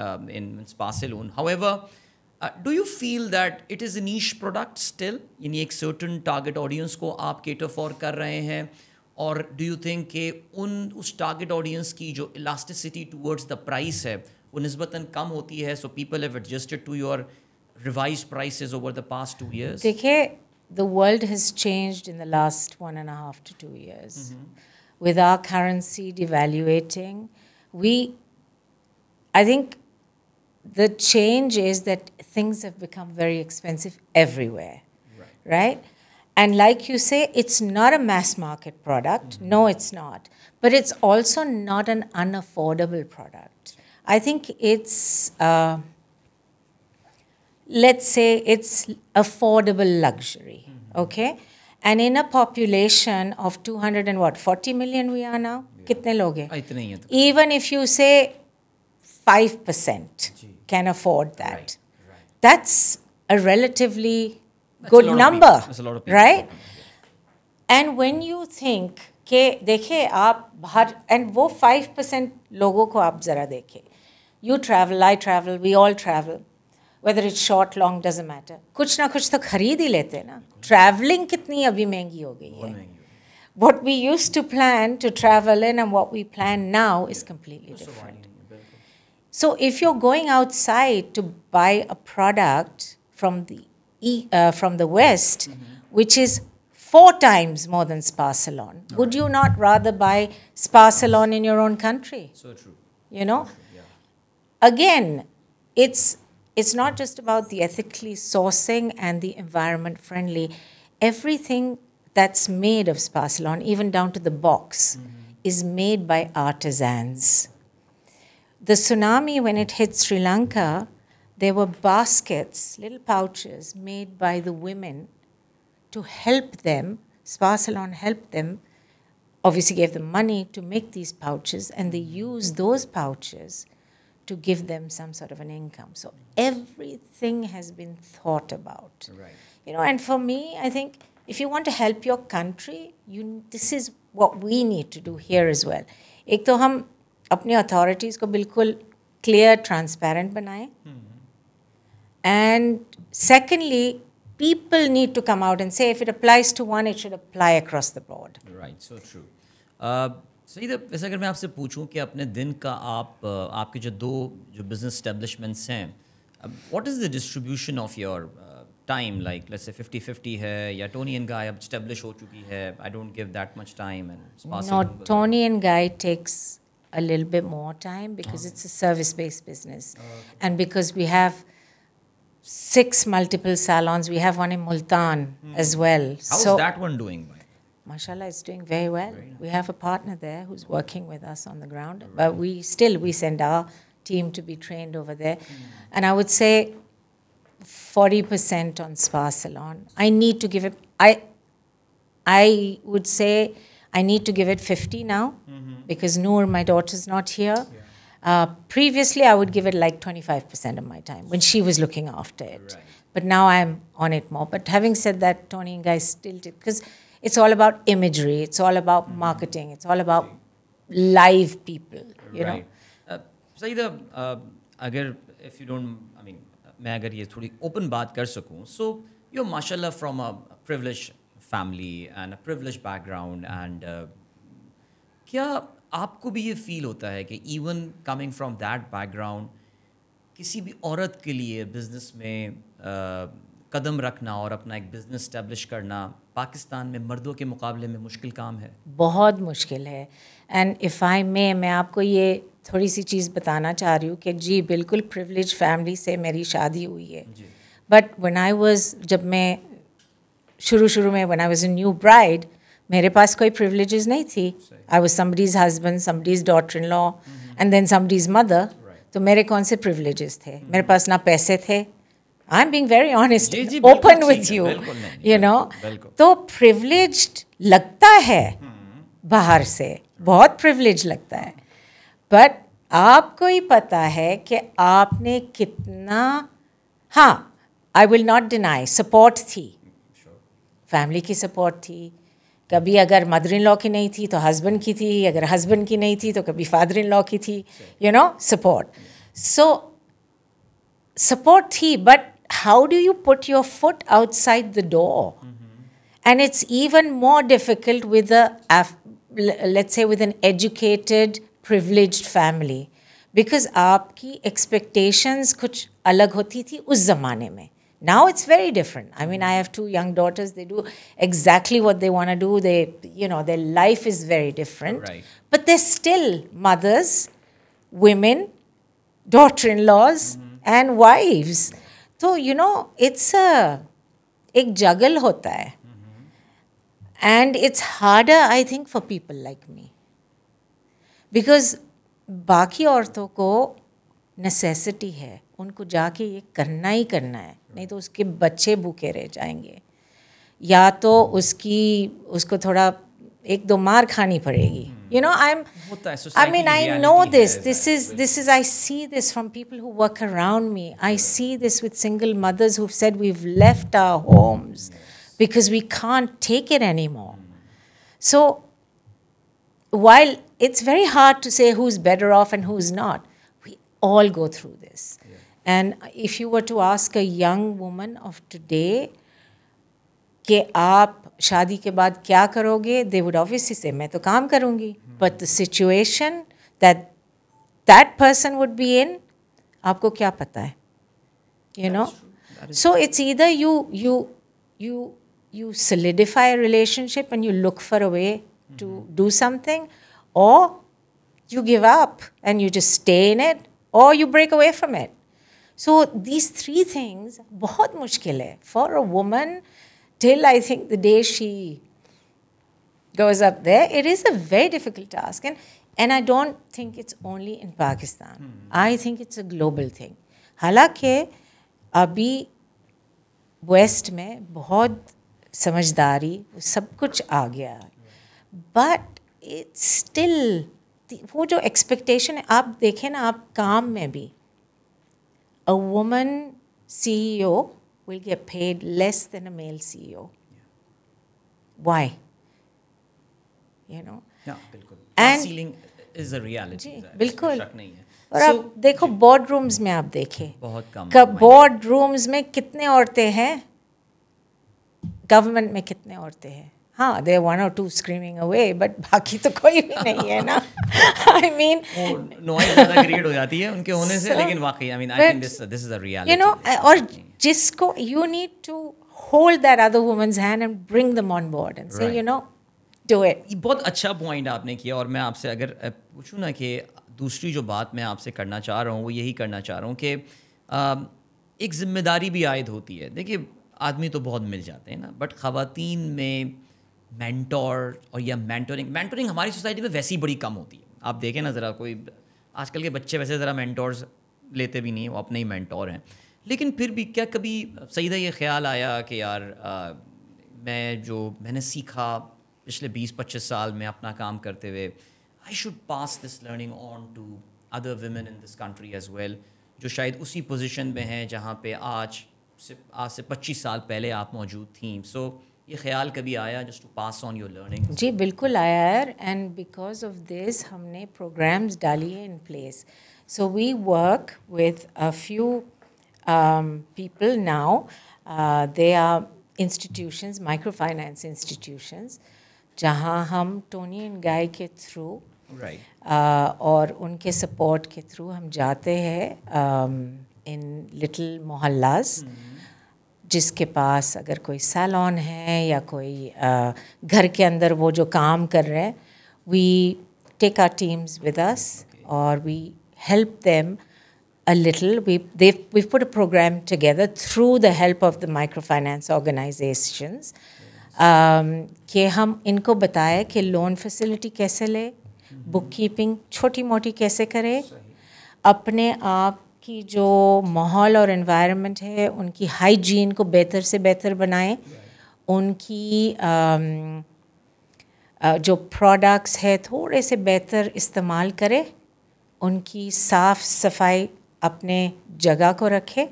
in spa salon however do you feel that it is a niche product still यानी एक सर्टन टारगेट ऑडियंस को आप cater for कर रहे हैं और do you think के उन उस टारगेट ऑडियंस की जो इलास्टिसिटी टूवर्ड्स द प्राइस है वो नस्बता कम होती है so people revised prices over the past two years? Dekhe, the world has changed in the last one and a half to two years. Mm-hmm. With our currency devaluing, we, I think the change is that things have become very expensive everywhere, right? And like you say, it's not a mass market product. Mm-hmm. No, it's not. But it's also not an unaffordable product. I think it's, uh, let's say, it's affordable luxury, mm-hmm. okay? And in a population of 200 and what, 40 million we are now? Yeah. Kitne log Even if you say 5% Gee. can afford that, right. Right. that's a relatively that's good a number, right? And when you think कि देखिए आप and and वो percent logo लोगों को आप ज़रा देखें you travel, I travel, we all travel. Whether it's short, long, doesn't matter. कुछ ना कुछ तो खरीद ही लेते ना ट्रैवलिंग कितनी अभी महंगी हो गई है What we used to plan to travel in and what we plan now is completely different. So if you're going outside to buy a product from the uh, from the West, mm-hmm. which is four times more than Spa Salon. Would you not rather buy Spa Salon in your own country? So true. You know, Again, it's, it's not just about the ethically sourcing and the environment friendly. Everything that's made of Sparsalon, even down to the box, mm -hmm. is made by artisans. The tsunami, when it hit Sri Lanka, there were baskets, little pouches made by the women to help them. Sparsalon helped them, obviously gave them money to make these pouches, and they used those pouches to give them some sort of an income. So everything has been thought about. Right. You know, and for me, I think if you want to help your country, you this is what we need to do here as well. एक तो हम अपने authorities को बिल्कुल clear transparent बनाएं and secondly people need to come out and say if it applies to one, it should apply across the board. Right, so true. Uh, सही तो वैसे अगर मैं आपसे पूछूं कि अपने दिन का आप आपके जो दो जो बिजनेस स्टेब्लिशमेंट्स हैं what is the distribution of your time like let's say fifty fifty है या टोनी एंड गाय अब स्टेब्लिश हो चुकी है I don't give that much time and not Toni and Guy takes a little bit more time because it's a service based business mashallah, it's doing very well. Very nice. We have a partner there who's working with us on the ground, right. but we still we send our team to be trained over there, mm. and I would say. 40% on spa salon. I need to give it, I, I would say I need to give it 50 now mm -hmm. because Noor, my daughter's not here. Yeah. Uh, previously, I would give it like 25% of my time when she was looking after it. Right. But now I'm on it more. But having said that, Tony and guys still did because it's all about imagery, it's all about marketing, it's all about live people, you right. know. Uh, Saida, uh, agar, uh, if you don't, I mean, मैं अगर ये थोड़ी open बात so you are mashallah from a privileged family and a privileged background and and uh, क्या आपको भी ये feel होता है कि even coming from that background किसी भी औरत के लिए बिजनेस में uh, कदम रखना और अपना एक बिज़नेस इस्टेब्लिश करना पाकिस्तान में मर्दों के मुकाबले में मुश्किल काम है बहुत मुश्किल है एंड इफ़ आई मे मैं आपको ये थोड़ी सी चीज़ बताना चाह रही हूँ कि जी बिल्कुल प्रिवलेज फैमिली से मेरी शादी हुई है बट वन आई वॉज जब मैं शुरू शुरू में when I was a new bride मेरे पास कोई प्रिवलेज नहीं थी I was Sami's husband Sami's daughter in law and then Sami's mother तो मेरे कौन से प्रिवलेज थे mm -hmm. मेरे पास ना पैसे थे I am being very honest open with you you know तो प्रिवलेज लगता है बाहर से बहुत प्रिवलेज लगता है बट आपको ही पता है कि आपने कितना हाँ I will not deny support थी फैमिली की सपोर्ट थी कभी अगर मदर इन लॉ की नहीं थी तो हस्बैंड की थी अगर हस्बैंड की नहीं थी तो कभी फादर इन लॉ की थी you know support so support थी but how do you put your foot outside the door? Mm-hmm. And it's even more difficult with a, let's say, with an educated, privileged family. because आपकी expectations कुछ अलग होती थी उस ज़माने में now it's very different i mean i have two young daughters they do exactly what they want to do they you know their life is very different right. but they're still mothers women daughter-in-laws mm-hmm. and wives तो you know it's एक juggle होता है and it's hard I think for people like me because बाकी औरतों को necessity है उनको जाके ये करना ही करना है नहीं तो उसके बच्चे भूखे रह जाएंगे या तो उसकी उसको थोड़ा एक दो मार खानी पड़ेगी you know i'm i mean i know this eh, this is this is i see this from people who work around me i see this with single mothers who've said we've left our homes because we can't take it anymore so while it's very hard to say who's better off and who's not we all go through this and if you were to ask a young woman of today के आप शादी के बाद क्या करोगे they would obviously से मैं तो काम करूँगी but the situation that that person would be in, आपको क्या पता है you know so it's either you you you you solidify a relationship and you look for a way to mm-hmm. do something, or you give up and you just stay in it, or you break away from it. So these three things बहुत मुश्किल है for a woman till I think the day she goes up there. It is a very difficult task. And, and I don't think it's only in Pakistan. Hmm. I think it's a global thing. Halake abhi West mein bahut samajhdari, sab kuch aa gaya. But it's still, wo jo expectation hai, aap dekhe na, aap kaam mein bhi. A woman CEO will get paid less than a male CEO. Why? You know and reality बिल्कुल और so, आप देखो board rooms में आप देखें बहुत कम board rooms में कितने औरतें हैं गवर्नमेंट में कितने औरतें हैं हाँ दे वन और टू स्क्रीमिंग अवे बट बाकी तो कोई भी नहीं है ना आई मीन क्रिएट हो जाती है उनके होने से लेकिन वाकई I mean I think this this is a reality you know और जिसको you need to hold that other women's hand and bring them on board and say you know do it ये बहुत अच्छा पॉइंट आपने किया और मैं आपसे अगर पूछूँ ना कि दूसरी जो बात मैं आपसे करना चाह रहा हूँ वो यही करना चाह रहा हूँ कि एक जिम्मेदारी भी आयद होती है देखिए आदमी तो बहुत मिल जाते हैं ना बट ख़वातीन में मैंटोर और या मैंटोरिंग मैंटोरिंग हमारी सोसाइटी में वैसे ही बड़ी कम होती है आप देखें ना ज़रा कोई आजकल के बच्चे वैसे ज़रा मैंटोर्स लेते भी नहीं वो अपने ही मैंटोर हैं लेकिन फिर भी क्या कभी सईदा ये ख्याल आया कि यार आ, मैं जो मैंने सीखा पिछले बीस पच्चीस साल में अपना काम करते हुए I should pass this learning on to other women in this country as well जो शायद उसी पोजिशन में हैं जहाँ पे आज से आज से पच्चीस साल पहले आप मौजूद थी सो so, ये ख्याल कभी आया just to pass on your learning जी बिल्कुल आया है एंड बिकॉज ऑफ दिस हमने प्रोग्राम्स डाली है in place so we work with a few people now they are micro finance institutions जहाँ हम टोनी एंड गाय के थ्रू right. और उनके सपोर्ट के थ्रू हम जाते हैं इन लिटिल मोहल्लाज जिसके पास अगर कोई सैलॉन है या कोई घर के अंदर वो जो काम कर रहे हैं we take our teams with us और we help them a little we they we put a program together the the help of the microfinance Um, कि हम इनको बताएं कि लोन फैसिलिटी कैसे ले बुक कीपिंग छोटी मोटी कैसे करें अपने आप की जो माहौल और इन्वायरमेंट है उनकी हाइजीन को बेहतर से बेहतर बनाएं उनकी आम, um, जो प्रोडक्ट्स है थोड़े से बेहतर इस्तेमाल करें उनकी साफ़ सफाई अपने जगह को रखें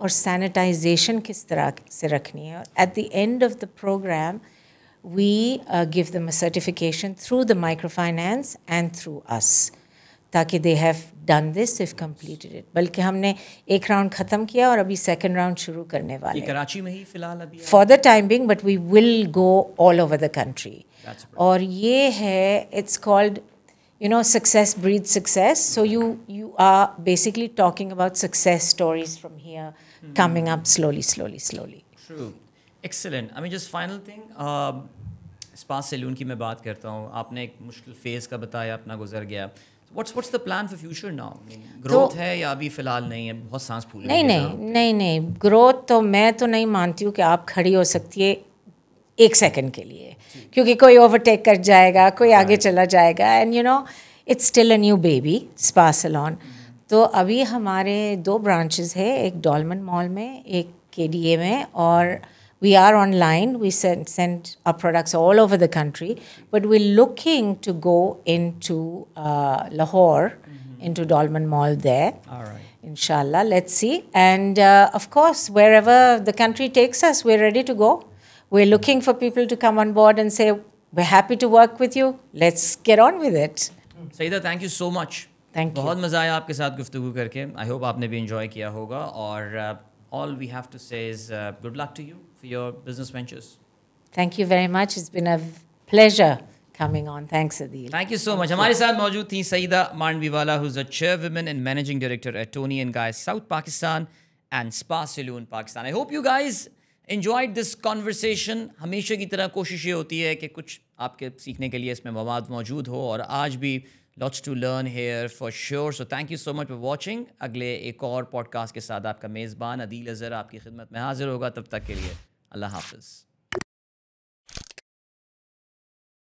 और सैनिटाइजेशन किस तरह से रखनी है और at the end of the program we give them a certification through the micro finance and through us ताकि they have done this if completed it बल्कि हमने एक राउंड ख़त्म किया और अभी सेकेंड राउंड शुरू करने वाले कराची में ही फिलहाल अभी for the timing but we will go all over the country और ये है it's called you know success breeds success so you you are basically talking about success stories from here mm. coming up slowly slowly slowly true excellent i mean just final thing uh, spa salon की मैं बात करता हूँ आपने एक मुश्किल phase का बताया अपना गुजर What's what's what's the plan for future now growth है या अभी फिलहाल नहीं है बहुत सांस फूल नहीं नहीं नहीं नहीं Growth तो मैं तो नहीं मानती हूँ कि आप खड़ी हो सकती है एक सेकंड के लिए क्योंकि कोई ओवरटेक कर जाएगा कोई आगे चला जाएगा and you know it's still a new baby spa salon तो अभी हमारे दो ब्रांचेस है एक डॉलमन मॉल में एक के डी ए में और we are online we send send a products all over the country but we looking to go in to Lahore in to Dolmen mall they इनशाला let's see and of course wherever the country takes us we ready to go We're looking for people to come on board and say, we're happy to work with you. Let's get on with it. Saida, thank you so much. Thank बहुत मज़ा आया आपके साथ गुफ्तु करके I hope आपने भी enjoy किया होगा और uh, to we have to say is good luck to you for your business ventures thank you very much it's been a pleasure coming on. Thanks, Adil. Thank you so much. You. हमारे साथ मौजूद थी Saeeda Mandviwalla who's a chairwoman and managing director at Tony and Guys South Pakistan and Spa Saloon Pakistan. I hope you guys enjoyed this conversation हमेशा की तरह कोशिश ये होती है कि कुछ आपके सीखने के लिए इसमें मवाद मौजूद हो और आज भी lots to learn here for sure so thank you so much for watching अगले एक और पॉडकास्ट के साथ आपका मेज़बान अदील अज़र आपकी खिदमत में हाजिर होगा तब तक के लिए अल्लाह हाफिज़